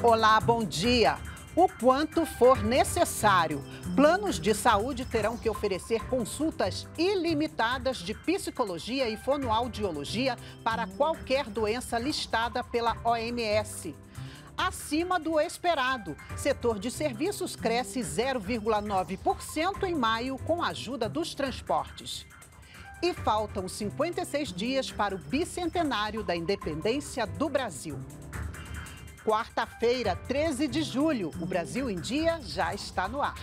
Olá, bom dia. O quanto for necessário, planos de saúde terão que oferecer consultas ilimitadas de psicologia e fonoaudiologia para qualquer doença listada pela OMS acima do esperado. Setor de serviços cresce 0,9% em maio com a ajuda dos transportes. E faltam 56 dias para o bicentenário da independência do Brasil. Quarta-feira, 13 de julho, o Brasil em Dia já está no ar.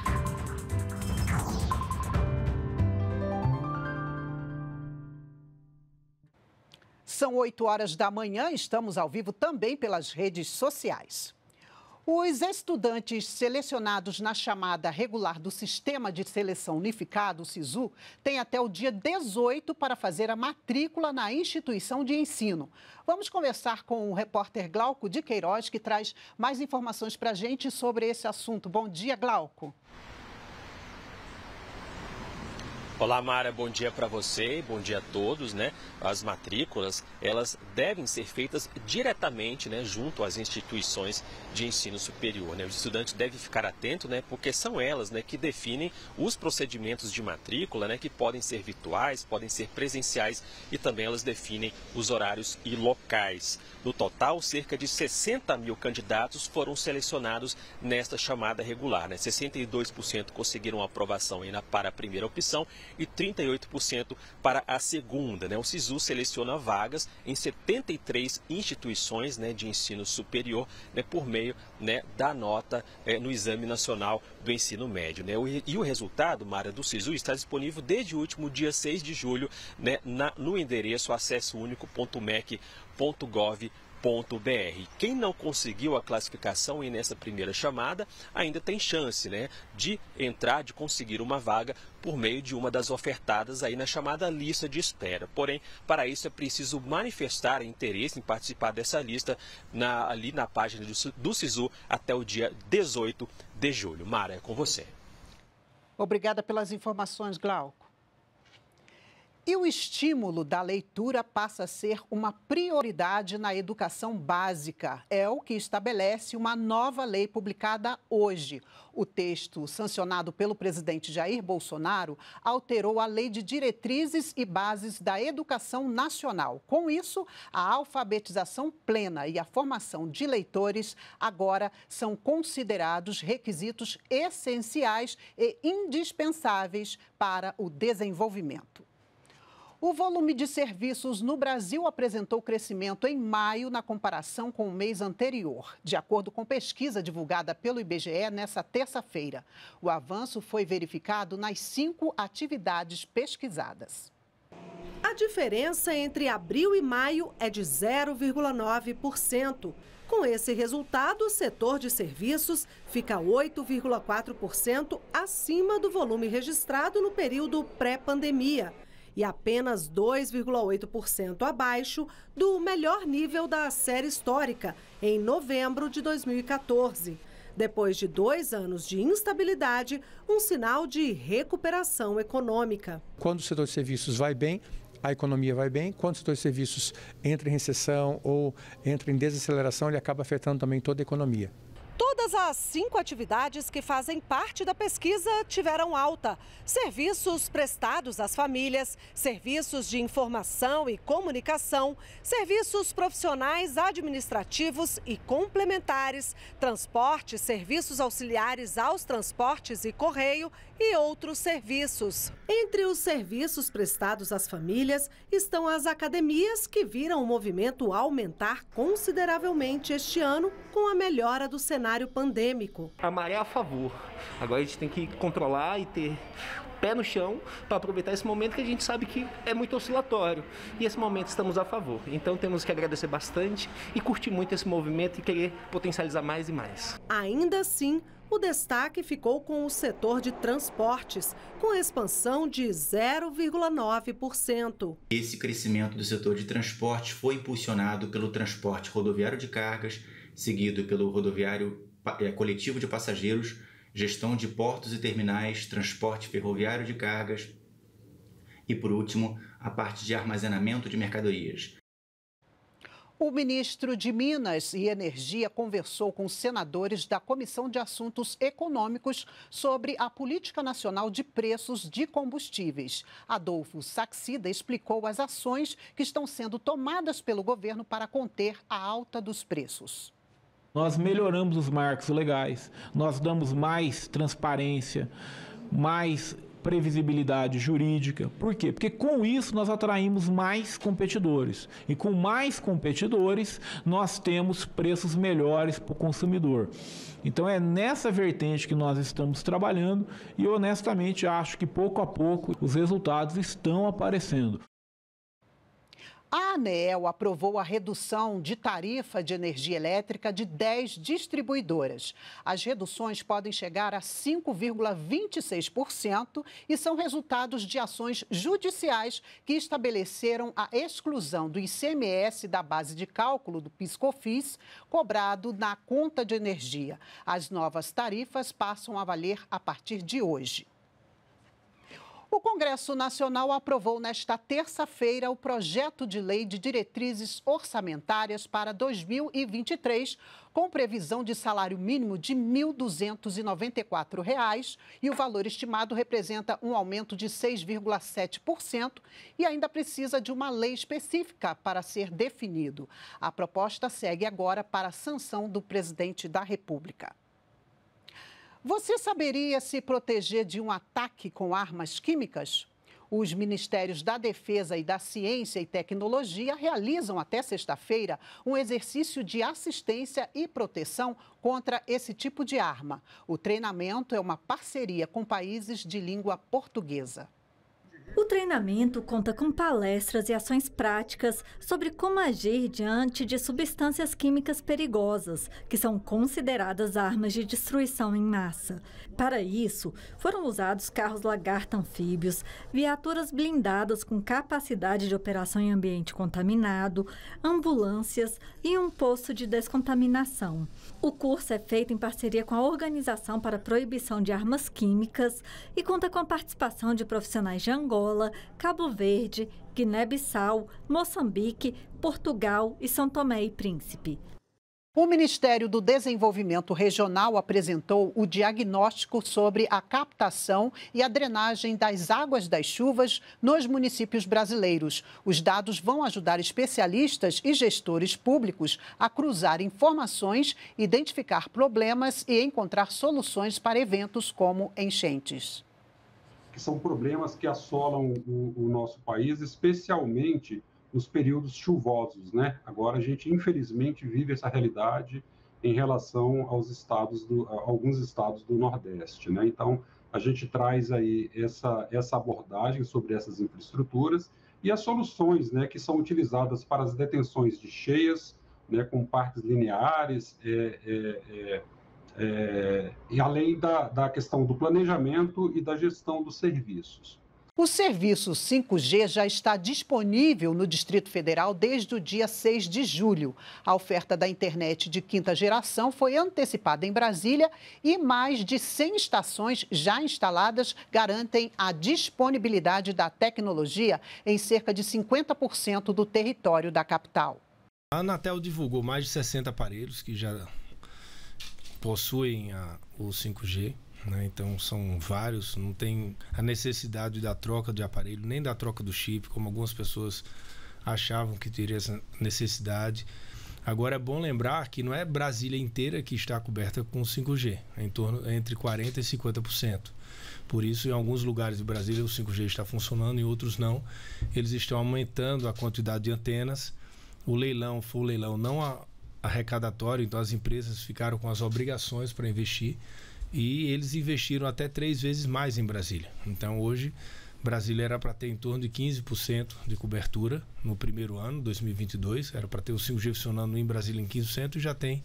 São 8 horas da manhã, estamos ao vivo também pelas redes sociais. Os estudantes selecionados na chamada regular do Sistema de Seleção Unificado, o SISU, têm até o dia 18 para fazer a matrícula na instituição de ensino. Vamos conversar com o repórter Glauco de Queiroz, que traz mais informações para a gente sobre esse assunto. Bom dia, Glauco. Olá, Mara, bom dia para você, bom dia a todos, né? As matrículas, elas devem ser feitas diretamente, né, junto às instituições de ensino superior, né? O estudante deve ficar atento, né, porque são elas, né, que definem os procedimentos de matrícula, né, que podem ser virtuais, podem ser presenciais e também elas definem os horários e locais. No total, cerca de 60 mil candidatos foram selecionados nesta chamada regular, né? 62% conseguiram aprovação ainda para a primeira opção e 38% para a segunda. Né? O SISU seleciona vagas em 73 instituições né, de ensino superior né, por meio né, da nota é, no Exame Nacional do Ensino Médio. Né? e o resultado, Mara, do SISU está disponível desde o último dia 6 de julho né, na, no endereço acessounico.mec.gov.br quem não conseguiu a classificação e nessa primeira chamada ainda tem chance né, de entrar, de conseguir uma vaga por meio de uma das ofertadas aí na chamada lista de espera. Porém, para isso é preciso manifestar interesse em participar dessa lista na, ali na página do, do SISU até o dia 18 de julho. Mara, é com você. Obrigada pelas informações, Glauco. E o estímulo da leitura passa a ser uma prioridade na educação básica. É o que estabelece uma nova lei publicada hoje. O texto, sancionado pelo presidente Jair Bolsonaro, alterou a Lei de Diretrizes e Bases da Educação Nacional. Com isso, a alfabetização plena e a formação de leitores agora são considerados requisitos essenciais e indispensáveis para o desenvolvimento. O volume de serviços no Brasil apresentou crescimento em maio na comparação com o mês anterior, de acordo com pesquisa divulgada pelo IBGE nesta terça-feira. O avanço foi verificado nas cinco atividades pesquisadas. A diferença entre abril e maio é de 0,9%. Com esse resultado, o setor de serviços fica 8,4% acima do volume registrado no período pré-pandemia e apenas 2,8% abaixo do melhor nível da série histórica, em novembro de 2014. Depois de dois anos de instabilidade, um sinal de recuperação econômica. Quando o setor de serviços vai bem, a economia vai bem, quando o setor de serviços entra em recessão ou entra em desaceleração, ele acaba afetando também toda a economia. Todas as cinco atividades que fazem parte da pesquisa tiveram alta. Serviços prestados às famílias, serviços de informação e comunicação, serviços profissionais administrativos e complementares, transporte, serviços auxiliares aos transportes e correio e outros serviços. Entre os serviços prestados às famílias estão as academias que viram o movimento aumentar consideravelmente este ano com a melhora do cenário pandêmico. A maré a favor. Agora a gente tem que controlar e ter pé no chão para aproveitar esse momento que a gente sabe que é muito oscilatório. E esse momento estamos a favor. Então temos que agradecer bastante e curtir muito esse movimento e querer potencializar mais e mais. Ainda assim, o destaque ficou com o setor de transportes, com expansão de 0,9%. Esse crescimento do setor de transportes foi impulsionado pelo transporte rodoviário de cargas, seguido pelo rodoviário é, coletivo de passageiros, gestão de portos e terminais, transporte ferroviário de cargas e, por último, a parte de armazenamento de mercadorias. O ministro de Minas e Energia conversou com senadores da Comissão de Assuntos Econômicos sobre a Política Nacional de Preços de Combustíveis. Adolfo Saxida explicou as ações que estão sendo tomadas pelo governo para conter a alta dos preços nós melhoramos os marcos legais, nós damos mais transparência, mais previsibilidade jurídica. Por quê? Porque com isso nós atraímos mais competidores. E com mais competidores, nós temos preços melhores para o consumidor. Então é nessa vertente que nós estamos trabalhando e honestamente acho que pouco a pouco os resultados estão aparecendo. A ANEEL aprovou a redução de tarifa de energia elétrica de 10 distribuidoras. As reduções podem chegar a 5,26% e são resultados de ações judiciais que estabeleceram a exclusão do ICMS da base de cálculo do PiscoFis cobrado na conta de energia. As novas tarifas passam a valer a partir de hoje. Congresso Nacional aprovou nesta terça-feira o projeto de lei de diretrizes orçamentárias para 2023, com previsão de salário mínimo de R$ 1.294 e o valor estimado representa um aumento de 6,7% e ainda precisa de uma lei específica para ser definido. A proposta segue agora para a sanção do presidente da República. Você saberia se proteger de um ataque com armas químicas? Os ministérios da Defesa e da Ciência e Tecnologia realizam até sexta-feira um exercício de assistência e proteção contra esse tipo de arma. O treinamento é uma parceria com países de língua portuguesa. O treinamento conta com palestras e ações práticas sobre como agir diante de substâncias químicas perigosas, que são consideradas armas de destruição em massa. Para isso, foram usados carros lagarta anfíbios, viaturas blindadas com capacidade de operação em ambiente contaminado, ambulâncias e um posto de descontaminação. O curso é feito em parceria com a Organização para a Proibição de Armas Químicas e conta com a participação de profissionais de Angola, Cabo Verde, Guiné-Bissau, Moçambique, Portugal e São Tomé e Príncipe. O Ministério do Desenvolvimento Regional apresentou o diagnóstico sobre a captação e a drenagem das águas das chuvas nos municípios brasileiros. Os dados vão ajudar especialistas e gestores públicos a cruzar informações, identificar problemas e encontrar soluções para eventos como enchentes. Que são problemas que assolam o, o nosso país, especialmente nos períodos chuvosos, né? Agora a gente infelizmente vive essa realidade em relação aos estados do, alguns estados do Nordeste, né? Então a gente traz aí essa essa abordagem sobre essas infraestruturas e as soluções, né, que são utilizadas para as detenções de cheias, né, com parques lineares, é, é, é, é e além da, da questão do planejamento e da gestão dos serviços. O serviço 5G já está disponível no Distrito Federal desde o dia 6 de julho. A oferta da internet de quinta geração foi antecipada em Brasília e mais de 100 estações já instaladas garantem a disponibilidade da tecnologia em cerca de 50% do território da capital. A Anatel divulgou mais de 60 aparelhos que já possuem a, ah, o 5G. Né? Então são vários, não tem a necessidade da troca de aparelho, nem da troca do chip, como algumas pessoas achavam que teria essa necessidade. Agora é bom lembrar que não é Brasília inteira que está coberta com 5G, é em torno é entre 40 e 50%. Por isso, em alguns lugares de Brasília o 5G está funcionando, em outros não. Eles estão aumentando a quantidade de antenas. O leilão foi o leilão não arrecadatório, então as empresas ficaram com as obrigações para investir e eles investiram até três vezes mais em Brasília. Então hoje Brasília era para ter em torno de 15% de cobertura no primeiro ano, 2022, era para ter o 5G funcionando em Brasília em 15% e já tem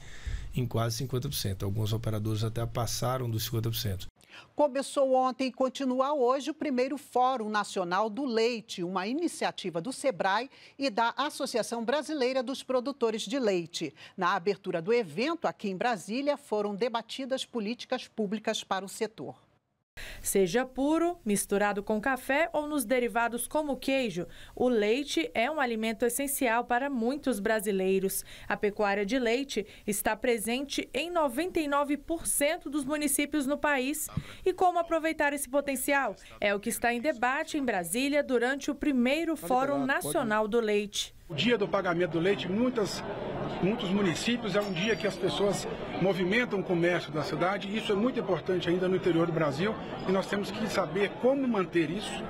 em quase 50%. Alguns operadores até passaram dos 50%. Começou ontem e continua hoje o primeiro Fórum Nacional do Leite, uma iniciativa do SEBRAE e da Associação Brasileira dos Produtores de Leite. Na abertura do evento, aqui em Brasília, foram debatidas políticas públicas para o setor. Seja puro, misturado com café ou nos derivados como queijo, o leite é um alimento essencial para muitos brasileiros. A pecuária de leite está presente em 99% dos municípios no país. E como aproveitar esse potencial? É o que está em debate em Brasília durante o primeiro Fórum Nacional do Leite. O dia do pagamento do leite, muitas, muitos municípios, é um dia que as pessoas movimentam o comércio da cidade. Isso é muito importante ainda no interior do Brasil e nós temos que saber como manter isso,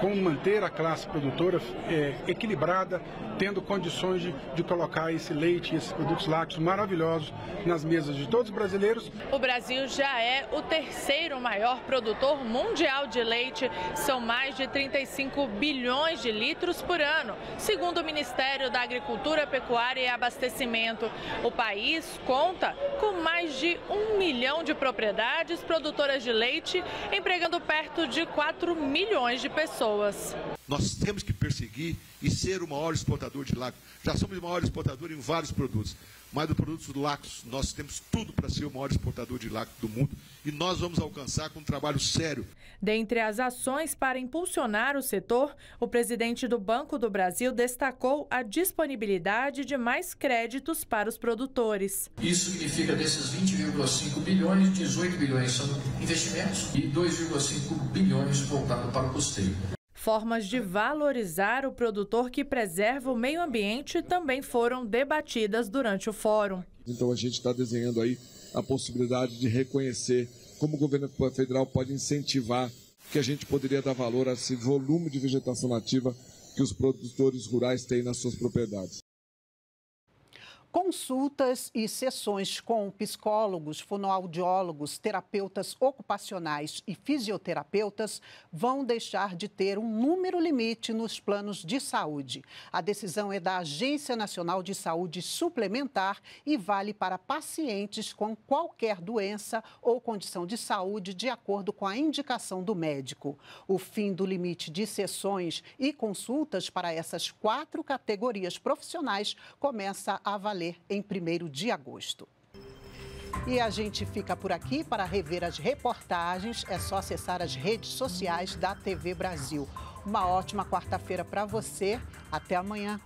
como manter a classe produtora é, equilibrada, tendo condições de, de colocar esse leite, esses produtos lácteos maravilhosos nas mesas de todos os brasileiros. O Brasil já é o terceiro maior produtor mundial de leite. São mais de 35 bilhões de litros por ano, segundo o Ministério da Agricultura, Pecuária e Abastecimento. O país conta com mais de um milhão de propriedades produtoras de leite, empregando perto de 4 milhões de pessoas. Nós temos que perseguir e ser o maior exportador de lácteos. Já somos o maior exportador em vários produtos, mas do produto do lacos, nós temos tudo para ser o maior exportador de lácteos do mundo e nós vamos alcançar com um trabalho sério. Dentre as ações para impulsionar o setor, o presidente do Banco do Brasil destacou a disponibilidade de mais créditos para os produtores. Isso significa desses 20,5 bilhões, 18 bilhões são investimentos e 2,5 bilhões voltado para o custeio. Formas de valorizar o produtor que preserva o meio ambiente também foram debatidas durante o fórum. Então a gente está desenhando aí a possibilidade de reconhecer como o governo federal pode incentivar que a gente poderia dar valor a esse volume de vegetação nativa que os produtores rurais têm nas suas propriedades. Consultas e sessões com psicólogos, fonoaudiólogos, terapeutas ocupacionais e fisioterapeutas vão deixar de ter um número limite nos planos de saúde. A decisão é da Agência Nacional de Saúde Suplementar e vale para pacientes com qualquer doença ou condição de saúde, de acordo com a indicação do médico. O fim do limite de sessões e consultas para essas quatro categorias profissionais começa a valer em 1 de agosto. E a gente fica por aqui para rever as reportagens. É só acessar as redes sociais da TV Brasil. Uma ótima quarta-feira para você. Até amanhã.